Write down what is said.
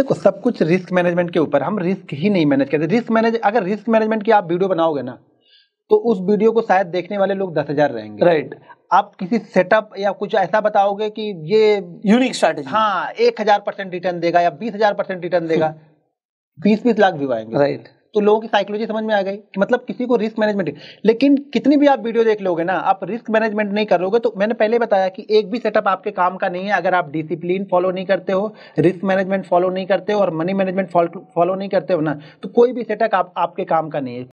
देखो सब कुछ रिस्क मैनेजमेंट के ऊपर हम रिस्क ही नहीं मैनेज करते रिस्क मैनेज अगर रिस्क मैनेजमेंट की आप वीडियो बनाओगे ना तो उस वीडियो को शायद देखने वाले लोग दस हजार रहेंगे राइट right. आप किसी सेटअप या कुछ ऐसा बताओगे कि ये यूनिक स्ट्रैटेजी हाँ एक हजार परसेंट रिटर्न देगा या बीस हजार परसेंट रिटर्न देगा बीस बीस लाख व्यू आएंगे राइट right. तो लोगों की साइकोलॉजी समझ में आ गई कि मतलब किसी को रिस्क मैनेजमेंट लेकिन कितनी भी आप वीडियो देख लोगे ना आप रिस्क मैनेजमेंट नहीं करोगे तो मैंने पहले बताया कि एक भी सेटअप आपके काम का नहीं है अगर आप डिसिप्लिन फॉलो नहीं करते हो रिस्क मैनेजमेंट फॉलो नहीं करते हो और मनी मैनेजमेंट फॉलो नहीं करते हो ना तो कोई भी सेटअप आप, आपके काम का नहीं है